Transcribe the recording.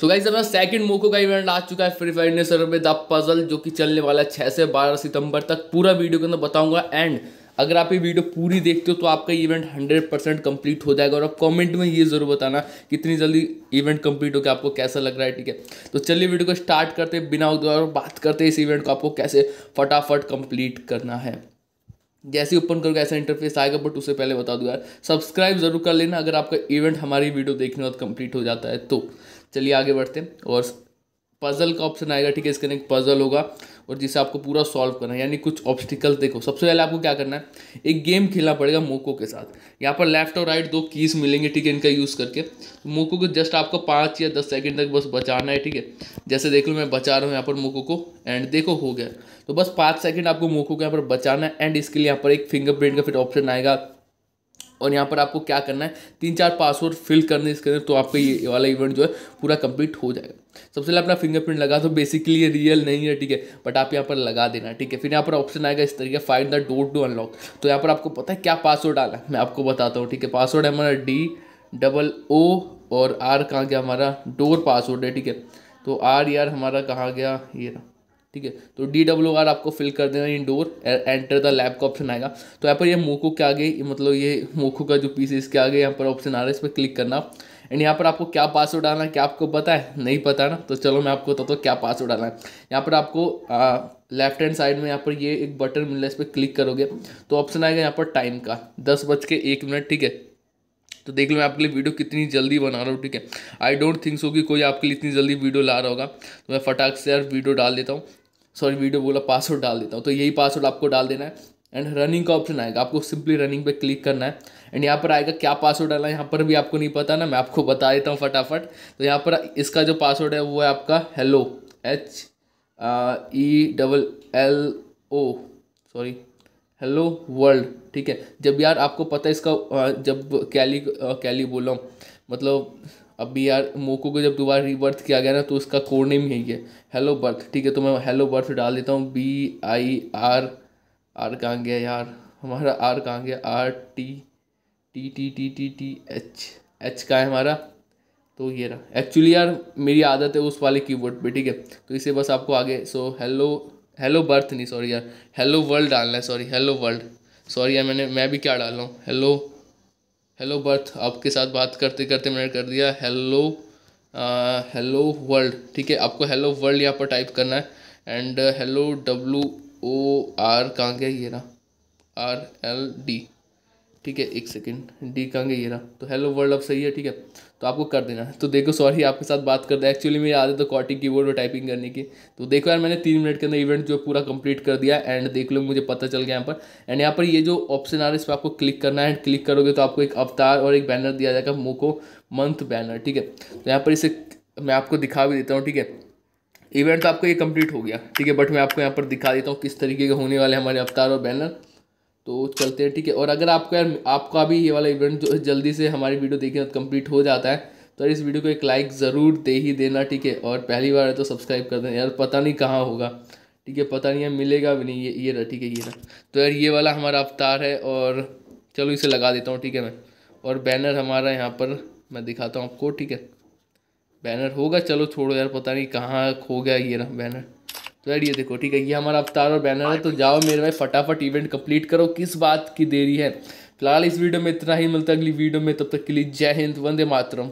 so guys अपना second मोको का इवेंट आ चुका है फ्री फायर ने सर्वर द पजल जो कि चलने वाला है छः से बारह सितंबर तक पूरा वीडियो के अंदर बताऊंगा एंड अगर आप ये वीडियो पूरी देखते हो तो आपका इवेंट 100 परसेंट कंप्लीट हो जाएगा और आप कमेंट में ये ज़रूर बताना कितनी जल्दी इवेंट कंप्लीट हो गया आपको कैसा लग रहा है ठीक है तो चलिए वीडियो को स्टार्ट करते बिना और बात करते इस इवेंट को आपको कैसे फटाफट कंप्लीट करना है जैसे ओपन करोगे ऐसा इंटरफेस आएगा बट उससे पहले बता दूँ यार सब्सक्राइब जरूर कर लेना अगर आपका इवेंट हमारी वीडियो देखने के बाद कंप्लीट हो जाता है तो चलिए आगे बढ़ते हैं और पज़ल का ऑप्शन आएगा ठीक है इसके अंदर पज़ल होगा और जिसे आपको पूरा सॉल्व करना है यानी कुछ ऑब्स्टिकल देखो सबसे पहले आपको क्या करना है एक गेम खेलना पड़ेगा मोको के साथ यहाँ पर लेफ्ट और राइट दो कीज़ मिलेंगे ठीक है इनका यूज़ करके तो मोको को जस्ट आपको पाँच या दस सेकंड तक बस बचाना है ठीक है जैसे देख लो मैं बचा रहा हूँ यहाँ पर मोको को एंड देखो हो गया तो बस पाँच सेकेंड आपको मोको को यहाँ पर बचाना है एंड इसके लिए यहाँ पर एक फिंगरप्रिंट का फिर ऑप्शन आएगा और यहाँ पर आपको क्या करना है तीन चार पासवर्ड फिल करने इसके अंदर तो आपका ये वाला इवेंट जो है पूरा कंप्लीट हो जाएगा सबसे पहले अपना फिंगरप्रिंट लगा तो बेसिकली ये रियल नहीं है ठीक है बट आप यहाँ पर लगा देना ठीक है फिर यहाँ पर ऑप्शन आएगा इस तरीके find the door to unlock तो यहाँ पर आपको पता है क्या पासवर्ड डाला है मैं आपको बताता हूँ ठीक है पासवर्ड है हमारा डी डबल ओ और आर कहाँ गया हमारा डोर पासवर्ड है ठीक है तो आर यार हमारा कहाँ गया ये रहा ठीक है तो डी डब्ल्यू आर आपको फिल कर देना इनडोर एंटर द लैब का ऑप्शन आएगा तो यहाँ पर ये मोको के आगे मतलब ये मोको का जो पीस है इसके आगे यहाँ पर ऑप्शन आ रहा है इस पर क्लिक करना एंड यहाँ पर आपको क्या पासवर्ड डालना है क्या आपको पता है नहीं पता ना तो चलो मैं आपको बताता तो हूँ क्या पासवर्ड डालना है यहाँ पर आपको लेफ्ट हैंड साइड में यहाँ पर ये एक बटन मिल रहा है इस पर क्लिक करोगे तो ऑप्शन आएगा यहाँ पर टाइम का दस बज के एक मिनट ठीक है तो देख लो मैं आपके लिए वीडियो कितनी जल्दी बना रहा हूँ ठीक है आई डोंट थिंक सो कि कोई आपके लिए इतनी जल्दी वीडियो ला रहा होगा तो मैं फटाक से यार वीडियो डाल देता हूँ सॉरी वीडियो बोला पासवर्ड डाल देता हूँ तो यही पासवर्ड आपको डाल देना है एंड रनिंग का ऑप्शन आएगा आपको सिंपली रनिंग पे क्लिक करना है एंड यहाँ पर आएगा क्या पासवर्ड डालना है यहाँ पर भी आपको नहीं पता ना मैं आपको बता देता हूँ फटाफट तो यहाँ पर इसका जो पासवर्ड है वो है आपका hello H E double L O sorry hello world ठीक है जब यार आपको पता है इसका जब कैली कैली बोला मतलब अब बी आर मोको को जब दोबारा रीबर्थ किया गया ना तो उसका कोड नेम यही है हेलो बर्थ ठीक है तो मैं हेलो बर्थ डाल देता हूँ बी आई आर आर कहाँ गया यार हमारा आर कहाँ गया R T T T T T T H H का है हमारा तो ये रहा एक्चुअली यार मेरी आदत है उस वाले कीबोर्ड पे ठीक है तो इसे बस आपको आगे सो हेलो हेलो बर्थ नहीं सॉरी यार हेलो वर्ल्ड डालना है सॉरी हेलो वर्ल्ड सॉरी यार मैंने मैं भी क्या डाल रहा हूँ हेलो हेलो बर्थ आपके साथ बात करते करते मैंने कर दिया हेलो हेलो वर्ल्ड ठीक है आपको हेलो वर्ल्ड यहाँ पर टाइप करना है and hello W O R कहाँ गया ये ना आर एल डी ठीक है एक सेकंड डी कहेंगे ये रहा तो हेलो वर्ल्ड अब सही है ठीक है तो आपको कर देना है तो देखो सॉरी आपके साथ बात करता है एक्चुअली मेरी आदत तो कॉटिक कीबोर्ड और टाइपिंग करने की तो देखो यार मैंने तीन मिनट के अंदर इवेंट जो पूरा कंप्लीट कर दिया एंड देख लो मुझे पता चल गया यहाँ पर एंड यहाँ पर ये जो ऑप्शन आ रहा है इस पर आपको क्लिक करना है एंड क्लिक करोगे तो आपको एक अवतार और एक बैनर दिया जाएगा मोको मंथ बैनर ठीक है तो यहाँ पर इसे मैं आपको दिखा भी देता हूँ ठीक है इवेंट तो आपका ये कंप्लीट हो गया ठीक है बट मैं आपको यहाँ पर दिखा देता हूँ किस तरीके के होने वाले हमारे अवतार और बैनर तो चलते हैं ठीक है और अगर आपको यार आपका भी ये वाला इवेंट जो जल्दी से हमारी वीडियो देखें तो कंप्लीट हो जाता है तो इस वीडियो को एक लाइक ज़रूर दे ही देना ठीक है और पहली बार है तो सब्सक्राइब कर देना यार पता नहीं कहाँ होगा ठीक है पता नहीं है मिलेगा भी नहीं ये ये रहा ठीक है ये रहा तो यार ये वाला हमारा अवतार है और चलो इसे लगा देता हूँ ठीक है मैं और बैनर हमारा यहाँ पर मैं दिखाता हूँ आपको ठीक है बैनर होगा चलो छोड़ो यार पता नहीं कहाँ खो गया ये रहा बैनर तो यार ये देखो ठीक है ये हमारा अवतार और बैनर है तो जाओ मेरे भाई फटाफट इवेंट कंप्लीट करो किस बात की देरी है फिलहाल इस वीडियो में इतना ही मिलता है अगली वीडियो में तब तक के लिए जय हिंद वंदे मातरम